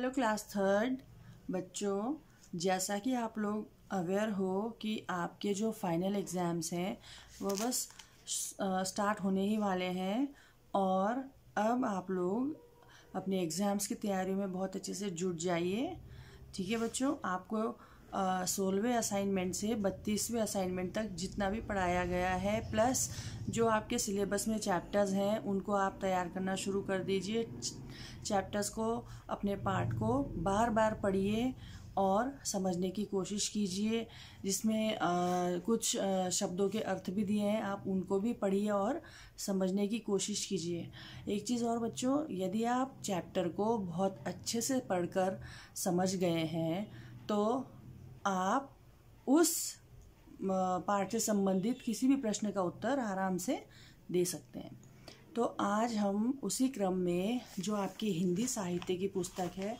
hello class third बच्चों जैसा कि आप लोग अवेयर हो कि आपके जो फाइनल एग्ज़ाम्स हैं वो बस स्टार्ट होने ही वाले हैं और अब आप लोग अपने एग्ज़ाम्स की तैयारी में बहुत अच्छे से जुट जाइए ठीक है बच्चों आपको सोलहवें असाइनमेंट से बत्तीसवें असाइनमेंट तक जितना भी पढ़ाया गया है प्लस जो आपके सिलेबस में चैप्टर्स हैं उनको आप तैयार करना शुरू कर दीजिए चैप्टर्स को अपने पार्ट को बार बार पढ़िए और समझने की कोशिश कीजिए जिसमें आ, कुछ आ, शब्दों के अर्थ भी दिए हैं आप उनको भी पढ़िए और समझने की कोशिश कीजिए एक चीज़ और बच्चों यदि आप चैप्टर को बहुत अच्छे से पढ़कर समझ गए हैं तो आप उस पाठ से संबंधित किसी भी प्रश्न का उत्तर आराम से दे सकते हैं तो आज हम उसी क्रम में जो आपकी हिंदी साहित्य की पुस्तक है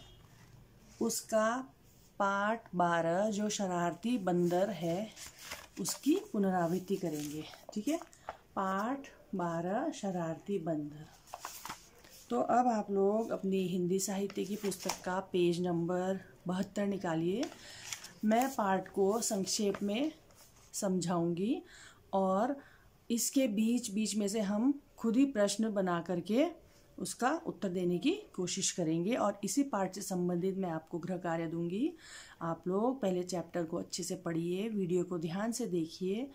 उसका पाठ बारह जो शरारती बंदर है उसकी पुनरावृत्ति करेंगे ठीक है पाठ बारह शरारती बंदर तो अब आप लोग अपनी हिंदी साहित्य की पुस्तक का पेज नंबर बहत्तर निकालिए मैं पार्ट को संक्षेप में समझाऊंगी और इसके बीच बीच में से हम खुद ही प्रश्न बना करके उसका उत्तर देने की कोशिश करेंगे और इसी पार्ट से संबंधित मैं आपको गृह कार्य दूंगी आप लोग पहले चैप्टर को अच्छे से पढ़िए वीडियो को ध्यान से देखिए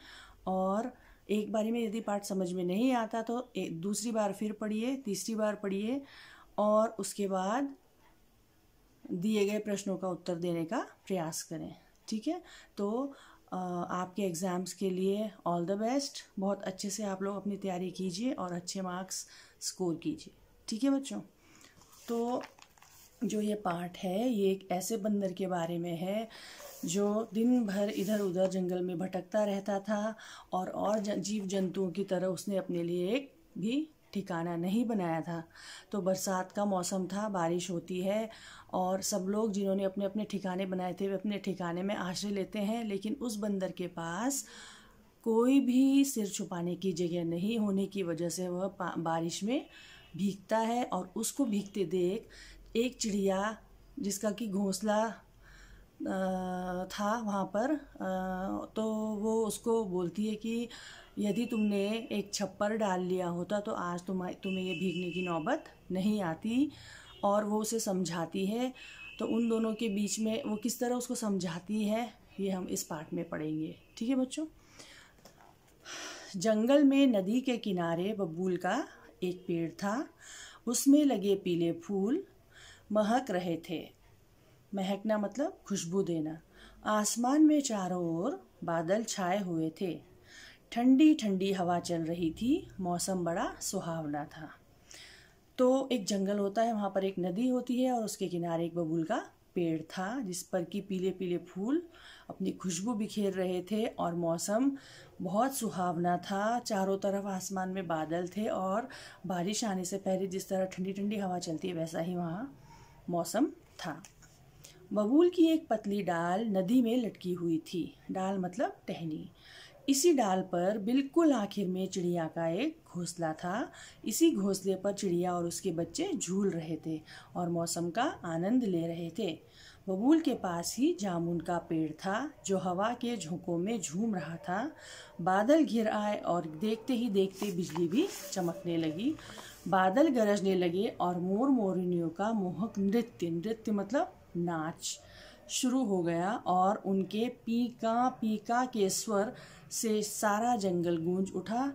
और एक बारी में यदि पार्ट समझ में नहीं आता तो दूसरी बार फिर पढ़िए तीसरी बार पढ़िए और उसके बाद दिए गए प्रश्नों का उत्तर देने का प्रयास करें ठीक है तो आपके एग्ज़ाम्स के लिए ऑल द बेस्ट बहुत अच्छे से आप लोग अपनी तैयारी कीजिए और अच्छे मार्क्स स्कोर कीजिए ठीक है बच्चों तो जो ये पार्ट है ये एक ऐसे बंदर के बारे में है जो दिन भर इधर उधर जंगल में भटकता रहता था और और जीव जंतुओं की तरह उसने अपने लिए एक भी ठिकाना नहीं बनाया था तो बरसात का मौसम था बारिश होती है और सब लोग जिन्होंने अपने अपने ठिकाने बनाए थे वे अपने ठिकाने में आश्रय लेते हैं लेकिन उस बंदर के पास कोई भी सिर छुपाने की जगह नहीं होने की वजह से वह बारिश में भीगता है और उसको भीगते देख एक चिड़िया जिसका कि घोंसला था वहाँ पर तो वो उसको बोलती है कि यदि तुमने एक छप्पर डाल लिया होता तो आज तुम्हारी तुम्हें ये भीगने की नौबत नहीं आती और वो उसे समझाती है तो उन दोनों के बीच में वो किस तरह उसको समझाती है ये हम इस पार्ट में पढ़ेंगे ठीक है बच्चों जंगल में नदी के किनारे बबूल का एक पेड़ था उसमें लगे पीले फूल महक रहे थे महकना मतलब खुशबू देना आसमान में चारों ओर बादल छाए हुए थे ठंडी ठंडी हवा चल रही थी मौसम बड़ा सुहावना था तो एक जंगल होता है वहाँ पर एक नदी होती है और उसके किनारे एक बबूल का पेड़ था जिस पर कि पीले पीले फूल अपनी खुशबू बिखेर रहे थे और मौसम बहुत सुहावना था चारों तरफ आसमान में बादल थे और बारिश आने से पहले जिस तरह ठंडी ठंडी हवा चलती है वैसा ही वहाँ मौसम था बबूल की एक पतली डाल नदी में लटकी हुई थी डाल मतलब टहनी इसी डाल पर बिल्कुल आखिर में चिड़िया का एक घोंसला था इसी घोंसले पर चिड़िया और उसके बच्चे झूल रहे थे और मौसम का आनंद ले रहे थे बबूल के पास ही जामुन का पेड़ था जो हवा के झोंकों में झूम रहा था बादल घिर आए और देखते ही देखते बिजली भी चमकने लगी बादल गरजने लगे और मोर मोरिनियों का मोहक नृत्य नृत्य मतलब नाच शुरू हो गया और उनके पीका पीका के स्वर से सारा जंगल गूंज उठा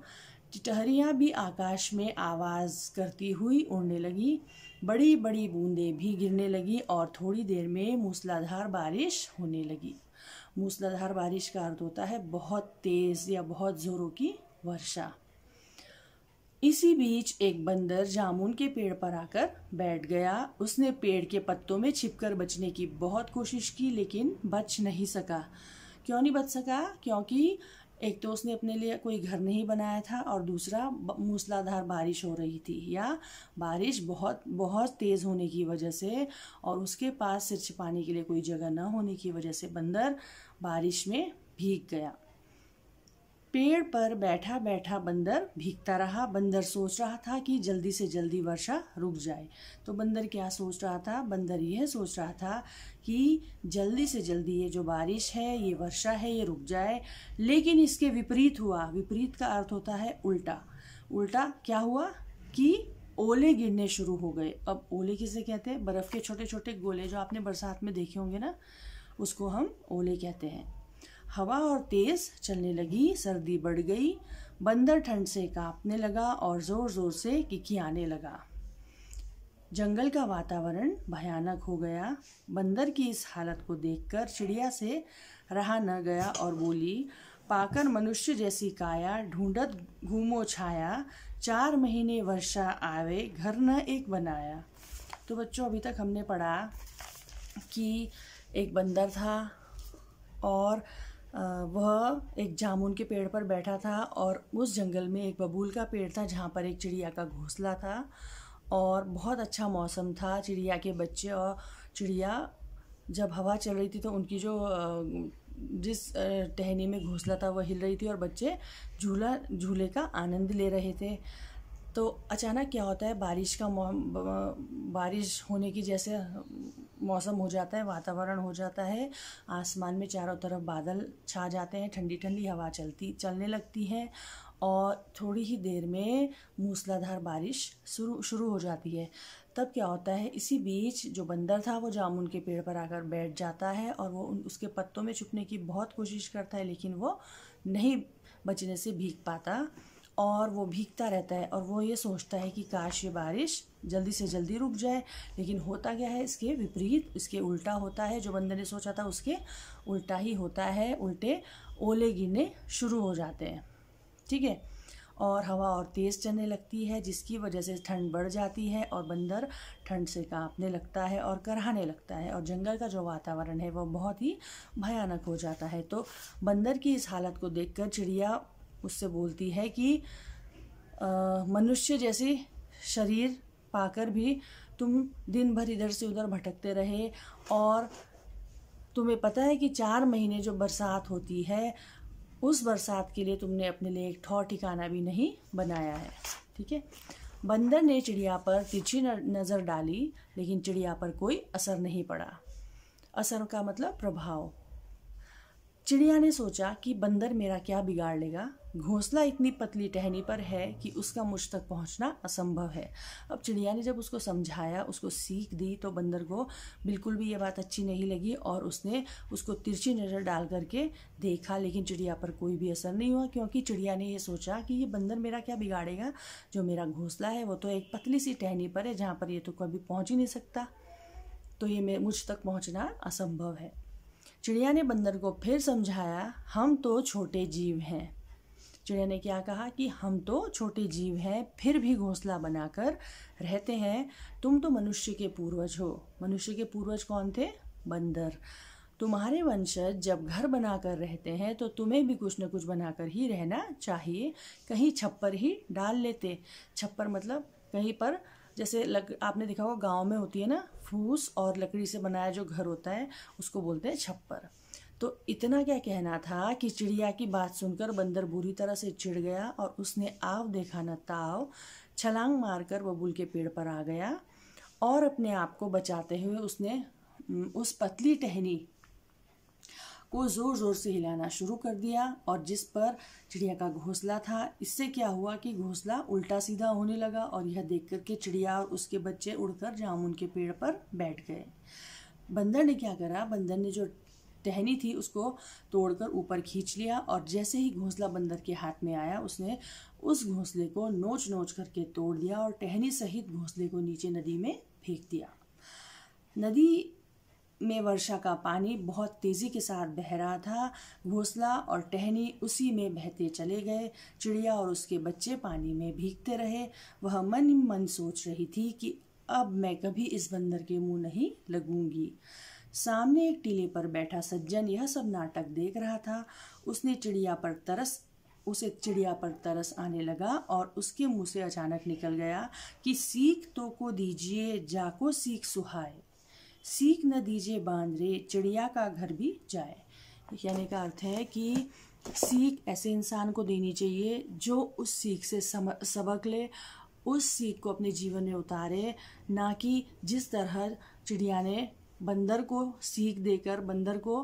टिटहरियाँ भी आकाश में आवाज़ करती हुई उड़ने लगी बड़ी बड़ी बूंदें भी गिरने लगी और थोड़ी देर में मूसलाधार बारिश होने लगी मूसलाधार बारिश का अर्थ होता है बहुत तेज़ या बहुत ज़ोरों की वर्षा इसी बीच एक बंदर जामुन के पेड़ पर आकर बैठ गया उसने पेड़ के पत्तों में छिपकर बचने की बहुत कोशिश की लेकिन बच नहीं सका क्यों नहीं बच सका क्योंकि एक तो उसने अपने लिए कोई घर नहीं बनाया था और दूसरा मूसलाधार बारिश हो रही थी या बारिश बहुत बहुत तेज़ होने की वजह से और उसके पास सिर छिपाने के लिए कोई जगह ना होने की वजह से बंदर बारिश में भीग गया पेड़ पर बैठा बैठा बंदर भीगता रहा बंदर सोच रहा था कि जल्दी से जल्दी वर्षा रुक जाए तो बंदर क्या सोच रहा था बंदर यह सोच रहा था कि जल्दी से जल्दी ये जो बारिश है ये वर्षा है ये रुक जाए लेकिन इसके विपरीत हुआ विपरीत का अर्थ होता है उल्टा उल्टा क्या हुआ कि ओले गिरने शुरू हो गए अब ओले किसे कहते हैं बर्फ़ के छोटे छोटे गोले जो आपने बरसात में देखे होंगे ना उसको हम ओले कहते हैं हवा और तेज चलने लगी सर्दी बढ़ गई बंदर ठंड से कांपने लगा और ज़ोर ज़ोर से आने लगा जंगल का वातावरण भयानक हो गया बंदर की इस हालत को देखकर चिड़िया से रहा न गया और बोली पाकर मनुष्य जैसी काया ढूंढत घूमो छाया चार महीने वर्षा आवे घर न एक बनाया तो बच्चों अभी तक हमने पढ़ा कि एक बंदर था और वह एक जामुन के पेड़ पर बैठा था और उस जंगल में एक बबूल का पेड़ था जहाँ पर एक चिड़िया का घोंसला था और बहुत अच्छा मौसम था चिड़िया के बच्चे और चिड़िया जब हवा चल रही थी तो उनकी जो जिस टहनी में घोंसला था वह हिल रही थी और बच्चे झूला झूले का आनंद ले रहे थे तो अचानक क्या होता है बारिश का बारिश होने की जैसे मौसम हो जाता है वातावरण हो जाता है आसमान में चारों तरफ बादल छा जाते हैं ठंडी ठंडी हवा चलती चलने लगती है और थोड़ी ही देर में मूसलाधार बारिश शुरू शुरू हो जाती है तब क्या होता है इसी बीच जो बंदर था वो जामुन के पेड़ पर आकर बैठ जाता है और वो उसके पत्तों में छुपने की बहुत कोशिश करता है लेकिन वो नहीं बचने से भीग पाता और वो भीगता रहता है और वो ये सोचता है कि काश ये बारिश जल्दी से जल्दी रुक जाए लेकिन होता क्या है इसके विपरीत इसके उल्टा होता है जो बंदे ने सोचा था उसके उल्टा ही होता है उल्टे ओले गिरने शुरू हो जाते हैं ठीक है और हवा और तेज़ चलने लगती है जिसकी वजह से ठंड बढ़ जाती है और बंदर ठंड से कांपने लगता है और करहाने लगता है और जंगल का जो वातावरण है वह बहुत ही भयानक हो जाता है तो बंदर की इस हालत को देखकर चिड़िया मुझसे बोलती है कि मनुष्य जैसी शरीर पाकर भी तुम दिन भर इधर से उधर भटकते रहे और तुम्हें पता है कि चार महीने जो बरसात होती है उस बरसात के लिए तुमने अपने लिए एक ठौर ठिकाना भी नहीं बनाया है ठीक है बंदर ने चिड़िया पर तिरछी नज़र डाली लेकिन चिड़िया पर कोई असर नहीं पड़ा असर का मतलब प्रभाव चिड़िया ने सोचा कि बंदर मेरा क्या बिगाड़ लेगा घोंसला इतनी पतली टहनी पर है कि उसका मुझ तक पहुंचना असंभव है अब चिड़िया ने जब उसको समझाया उसको सीख दी तो बंदर को बिल्कुल भी ये बात अच्छी नहीं लगी और उसने उसको तिरछी नज़र डाल करके देखा लेकिन चिड़िया पर कोई भी असर नहीं हुआ क्योंकि चिड़िया ने यह सोचा कि ये बंदर मेरा क्या बिगाड़ेगा जो मेरा घोंसला है वो तो एक पतली सी टहनी पर है जहाँ पर ये तो कभी पहुँच ही नहीं सकता तो ये मुझ तक पहुँचना असंभव है चिड़िया ने बंदर को फिर समझाया हम तो छोटे जीव हैं चिड़िया ने क्या कहा कि हम तो छोटे जीव हैं फिर भी घोंसला बनाकर रहते हैं तुम तो मनुष्य के पूर्वज हो मनुष्य के पूर्वज कौन थे बंदर तुम्हारे वंशज जब घर बनाकर रहते हैं तो तुम्हें भी कुछ न कुछ बनाकर ही रहना चाहिए कहीं छप्पर ही डाल लेते छप्पर मतलब कहीं पर जैसे लग आपने देखा होगा गांव में होती है ना फूस और लकड़ी से बनाया जो घर होता है उसको बोलते हैं छप्पर तो इतना क्या कहना था कि चिड़िया की बात सुनकर बंदर बुरी तरह से चिढ़ गया और उसने आव देखा न ताव छलांग मारकर बबूल के पेड़ पर आ गया और अपने आप को बचाते हुए उसने उस पतली टहनी को ज़ोर ज़ोर से हिलाना शुरू कर दिया और जिस पर चिड़िया का घोंसला था इससे क्या हुआ कि घोंसला उल्टा सीधा होने लगा और यह देख कर के चिड़िया और उसके बच्चे उड़कर जामुन के पेड़ पर बैठ गए बंदर ने क्या करा बंदर ने जो टहनी थी उसको तोड़कर ऊपर खींच लिया और जैसे ही घोंसला बंदर के हाथ में आया उसने उस घोंसले को नोच नोच करके तोड़ दिया और टहनी सहित घोंसले को नीचे नदी में फेंक दिया नदी में वर्षा का पानी बहुत तेज़ी के साथ बह रहा था घोंसला और टहनी उसी में बहते चले गए चिड़िया और उसके बच्चे पानी में भीगते रहे वह मन मन सोच रही थी कि अब मैं कभी इस बंदर के मुंह नहीं लगूंगी सामने एक टीले पर बैठा सज्जन यह सब नाटक देख रहा था उसने चिड़िया पर तरस उसे चिड़िया पर तरस आने लगा और उसके मुंह से अचानक निकल गया कि सीख तो को दीजिए जाको सीख सुहाए सीख न दीजिए रे चिड़िया का घर भी जाए यानी का अर्थ है कि सीख ऐसे इंसान को देनी चाहिए जो उस सीख से सबक ले उस सीख को अपने जीवन में उतारे ना कि जिस तरह चिड़िया ने बंदर को सीख देकर बंदर को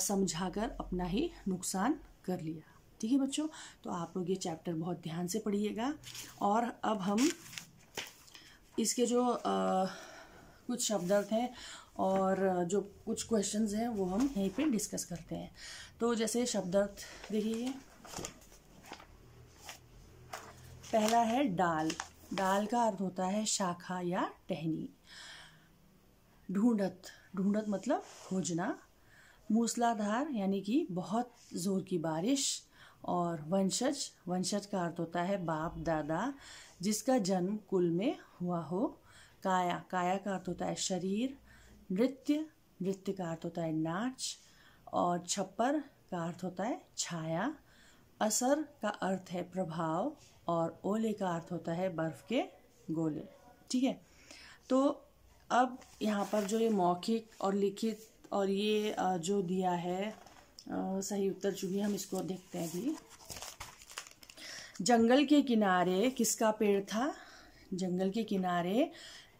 समझाकर अपना ही नुकसान कर लिया ठीक है बच्चों तो आप लोग ये चैप्टर बहुत ध्यान से पढ़िएगा और अब हम इसके जो आ, कुछ अर्थ हैं और जो कुछ क्वेश्चंस हैं वो हम यहीं पे डिस्कस करते हैं तो जैसे शब्द अर्थ देखिए पहला है डाल डाल का अर्थ होता है शाखा या टहनी ढूंढत ढूंढत मतलब खोजना मूसलाधार यानी कि बहुत ज़ोर की बारिश और वंशज वंशज का अर्थ होता है बाप दादा जिसका जन्म कुल में हुआ हो काया काया का अर्थ होता है शरीर नृत्य नृत्य का अर्थ होता है नाच और छप्पर का अर्थ होता है छाया असर का अर्थ है प्रभाव और ओले का अर्थ होता है बर्फ़ के गोले ठीक है तो अब यहाँ पर जो ये मौखिक और लिखित और ये जो दिया है सही उत्तर चुनिए हम इसको देखते हैं भी जंगल के किनारे किसका पेड़ था जंगल के किनारे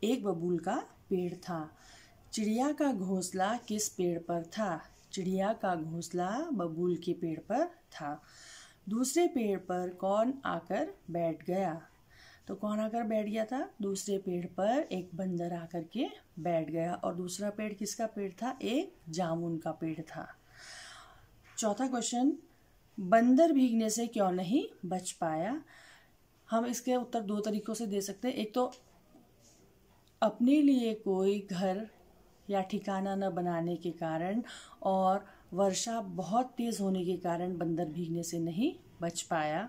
एक बबूल का पेड़ था चिड़िया का घोंसला किस पेड़ पर था चिड़िया का घोंसला बबूल के पेड़ पर था दूसरे पेड़ पर कौन आकर बैठ गया तो कौन आकर बैठ गया था दूसरे पेड़ पर एक बंदर आकर के बैठ गया और दूसरा पेड़ किसका पेड़ था एक जामुन का पेड़ था चौथा क्वेश्चन बंदर भीगने से क्यों नहीं बच पाया हम इसके उत्तर दो तरीक़ों से दे सकते हैं एक तो अपने लिए कोई घर या ठिकाना न बनाने के कारण और वर्षा बहुत तेज़ होने के कारण बंदर भीगने से नहीं बच पाया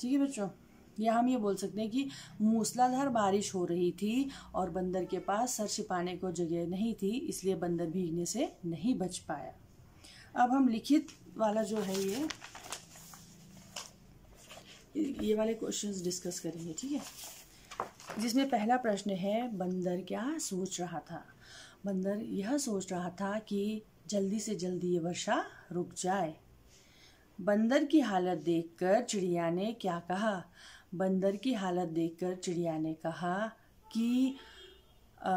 ठीक है बच्चों या हम ये बोल सकते हैं कि मूसलाधार बारिश हो रही थी और बंदर के पास सर छिपाने को जगह नहीं थी इसलिए बंदर भीगने से नहीं बच पाया अब हम लिखित वाला जो है ये ये वाले क्वेश्चंस डिस्कस करेंगे ठीक है जिसमें पहला प्रश्न है बंदर क्या सोच रहा था बंदर यह सोच रहा था कि जल्दी से जल्दी ये वर्षा रुक जाए बंदर की हालत देखकर चिड़िया ने क्या कहा बंदर की हालत देखकर चिड़िया ने कहा कि आ,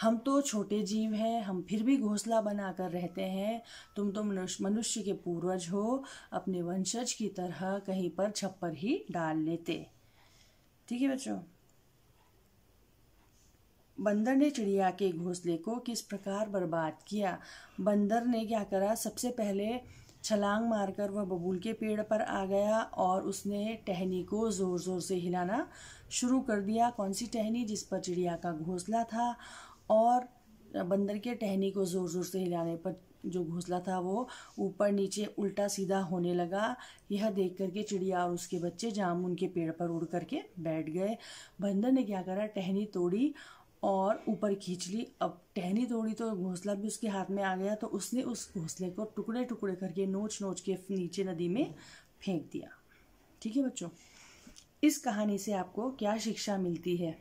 हम तो छोटे जीव हैं हम फिर भी घोंसला बनाकर रहते हैं तुम तो मनुष्य के पूर्वज हो अपने वंशज की तरह कहीं पर छप्पर ही डाल लेते ठीक है बच्चों बंदर ने चिड़िया के घोंसले को किस प्रकार बर्बाद किया बंदर ने क्या करा सबसे पहले छलांग मारकर वह बबूल के पेड़ पर आ गया और उसने टहनी को ज़ोर ज़ोर से हिलाना शुरू कर दिया कौन सी टहनी जिस पर चिड़िया का घोंसला था और बंदर के टहनी को ज़ोर ज़ोर से हिलाने पर जो घोंसला था वो ऊपर नीचे उल्टा सीधा होने लगा यह देख करके चिड़िया और उसके बच्चे जामुन के पेड़ पर उड़ करके बैठ गए बंदर ने क्या करा टहनी तोड़ी और ऊपर खींच ली अब टहनी तोड़ी तो घोंसला भी उसके हाथ में आ गया तो उसने उस घोंसले को टुकड़े टुकड़े करके नोच नोच के नीचे नदी में फेंक दिया ठीक है बच्चों इस कहानी से आपको क्या शिक्षा मिलती है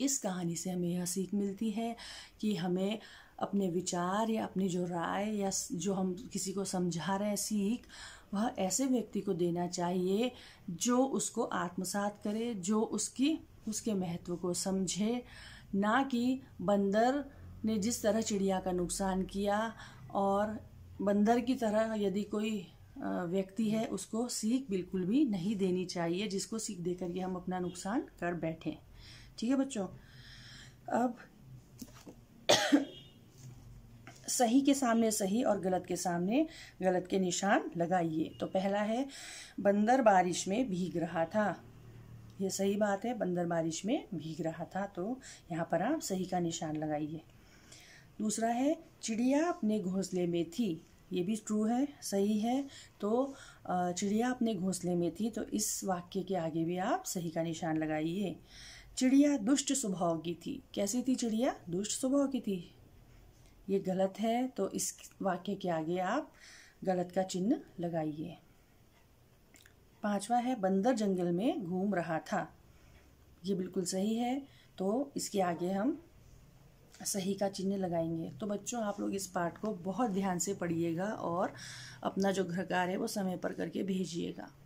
इस कहानी से हमें यह सीख मिलती है कि हमें अपने विचार या अपनी जो राय या जो हम किसी को समझा रहे हैं सीख वह ऐसे व्यक्ति को देना चाहिए जो उसको आत्मसात करे जो उसकी उसके महत्व को समझे ना कि बंदर ने जिस तरह चिड़िया का नुकसान किया और बंदर की तरह यदि कोई व्यक्ति है उसको सीख बिल्कुल भी नहीं देनी चाहिए जिसको सीख दे करके हम अपना नुकसान कर बैठें ठीक है बच्चों अब सही के सामने सही और गलत के सामने गलत के निशान लगाइए तो पहला है बंदर बारिश में भीग रहा था ये सही बात है बंदर बारिश में भीग रहा था तो यहाँ पर आप सही का निशान लगाइए दूसरा है चिड़िया अपने घोंसले में थी ये भी ट्रू है सही है तो चिड़िया अपने घोंसले में थी तो इस वाक्य के आगे भी आप सही का निशान लगाइए चिड़िया दुष्ट स्वभाव की थी कैसी थी चिड़िया दुष्ट स्वभाव की थी ये गलत है तो इस वाक्य के आगे आप गलत का चिन्ह लगाइए पांचवा है बंदर जंगल में घूम रहा था ये बिल्कुल सही है तो इसके आगे हम सही का चिन्ह लगाएंगे तो बच्चों आप लोग इस पार्ट को बहुत ध्यान से पढ़िएगा और अपना जो घर कार्य है वो समय पर करके भेजिएगा